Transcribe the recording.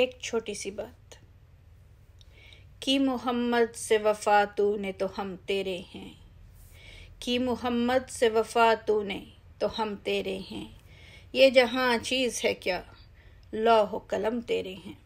एक छोटी सी बात कि मोहम्मद से वफा ने तो हम तेरे हैं कि मोहम्मद से वफा ने तो हम तेरे हैं ये जहाँ चीज़ है क्या लौह कलम तेरे हैं